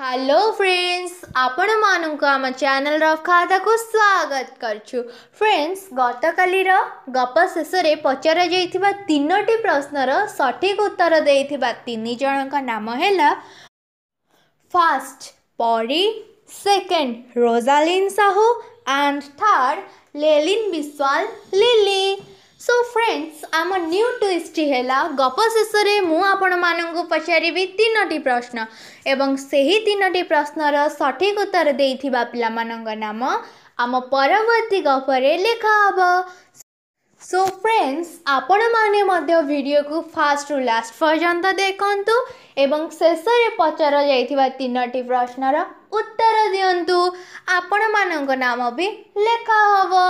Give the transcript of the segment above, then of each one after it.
Hello friends आपण को स्वागत फ्रेंड्स फ्रेंड्स गतकाली र गप शेष पचार तिनटी प्रश्नर सठिक उत्तर दिनज नाम है first Pari second Rosalin Sahu and third Lelin Biswal Lily so friends आम न्यु टुइस गफ शेष आपण म पचारि तिनटी प्रश्न एनोटि प्रश्न र सठिक उत्तर दि पान नाम आम परवर्ती गफले लेखाहो सो फ्रेन्डस् आपण को फास्ट रु ला पर्यन्त देखतु ए शेष पचरा उत्तर भी लेखा हबो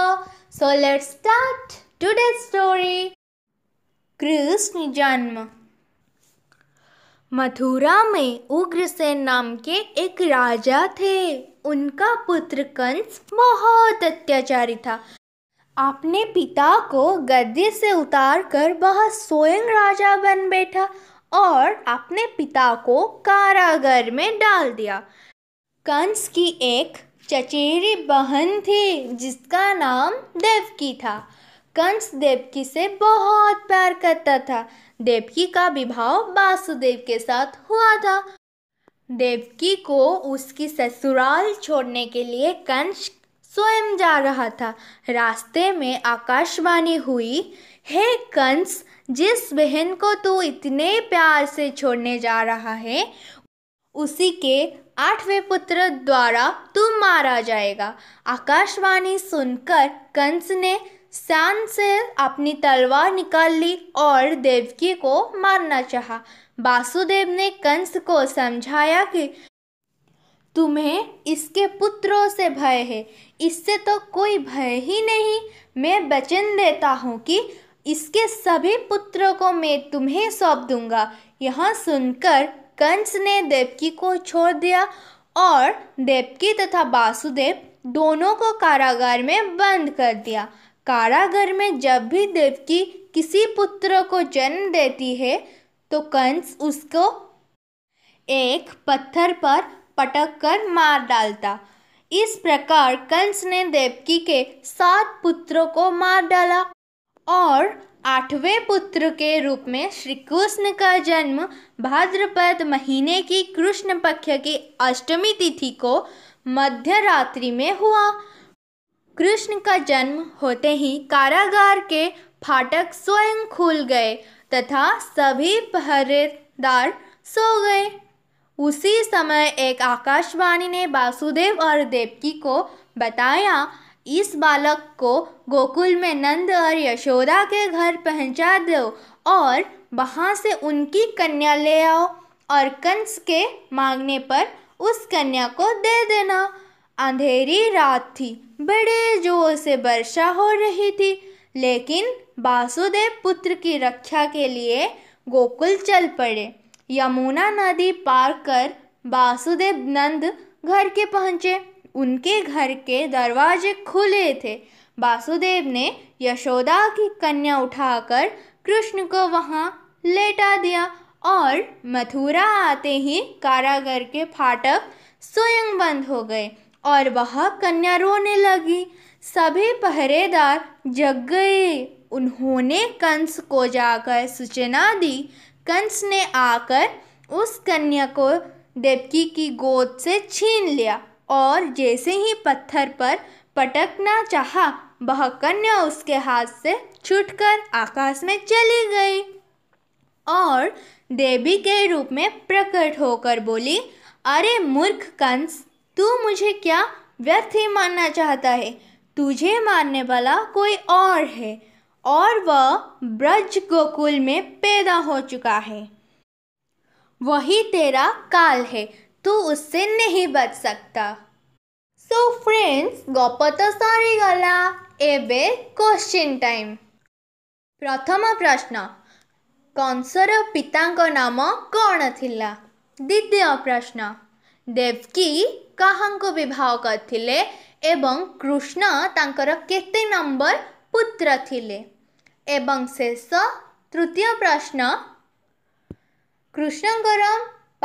so start today story Krishna जन्म मथुरा में उग्रसेन नाम के एक राजा थे उनका पुत्र कंस बहुत अत्याचारी था अपने पिता को गद्दी से उतार कर वह स्वयं राजा बन बैठा और अपने पिता को कारागर में डाल दिया कंस की एक चचेरी बहन थी जिसका नाम देवकी था कंस देवकी से बहुत प्यार करता था देवकी का विवाह वासुदेव के साथ हुआ था देवकी को उसकी ससुराल छोड़ने के लिए कंस स्वयं जा रहा था रास्ते में आकाशवाणी हुई हे कंस जिस बहन को तू इतने प्यार से छोड़ने जा रहा है उसी के आठवें पुत्र द्वारा तू मारा जाएगा आकाशवाणी सुनकर कंस ने शान से अपनी तलवार निकाल ली और देवकी को मारना चाहा। वासुदेव ने कंस को समझाया कि तुम्हें इसके पुत्रों से भय है इससे तो कोई भय ही नहीं मैं वचन देता हूँ कि इसके सभी पुत्रों को मैं तुम्हें सौंप दूंगा यह सुनकर कंस ने देवकी को छोड़ दिया और देवकी तथा वासुदेव दोनों को कारागार में बंद कर दिया कारागर में जब भी देवकी किसी पुत्र को जन्म देती है तो कंस उसको एक पत्थर पर पटक कर मार डालता इस प्रकार कंस ने देवकी के सात पुत्रों को मार डाला और आठवें पुत्र के रूप में श्री कृष्ण का जन्म भाद्रपद महीने की कृष्ण पक्ष की अष्टमी तिथि को मध्य रात्रि में हुआ कृष्ण का जन्म होते ही कारागार के फाटक स्वयं खुल गए तथा सभी पहरेदार सो गए उसी समय एक आकाशवाणी ने वासुदेव और देवकी को बताया इस बालक को गोकुल में नंद और यशोदा के घर पहुंचा दो और वहां से उनकी कन्या ले आओ और कंस के मांगने पर उस कन्या को दे देना अंधेरी रात थी बड़े जोर से वर्षा हो रही थी लेकिन वासुदेव पुत्र की रक्षा के लिए गोकुल चल पड़े यमुना नदी पार कर वासुदेव नंद घर के पहुँचे उनके घर के दरवाजे खुले थे वासुदेव ने यशोदा की कन्या उठाकर कृष्ण को वहाँ लेटा दिया और मथुरा आते ही कारागर के फाटक स्वयं बंद हो गए और वह कन्या रोने लगी सभी पहरेदार जग गए उन्होंने कंस को जाकर सूचना दी कंस ने आकर उस कन्या को देवकी की गोद से छीन लिया और जैसे ही पत्थर पर पटकना चाहा वह कन्या उसके हाथ से छूटकर आकाश में चली गई और देवी के रूप में प्रकट होकर बोली अरे मूर्ख कंस तू मुझे क्या व्यर्थ ही मानना चाहता है तुझे मारने वाला कोई और है और वह ब्रज गोकुल में पैदा हो चुका है वही तेरा काल है तू उससे नहीं बच सकता सो फ्रेंड्स गप तो सरीगला एबे क्वेश्चन टाइम प्रथम प्रश्न कंसर पिता नाम कौन थिला द्वितीय प्रश्न ଦେବକୀ କାହାଙ୍କୁ ବିବାହ କରିଥିଲେ ଏବଂ କୃଷ୍ଣ ତାଙ୍କର କେତେ ନମ୍ବର ପୁତ୍ର ଥିଲେ ଏବଂ ଶେଷ ତୃତୀୟ ପ୍ରଶ୍ନ କୃଷ୍ଣଙ୍କର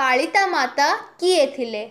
ପାଳିତା ମାତା କିଏ ଥିଲେ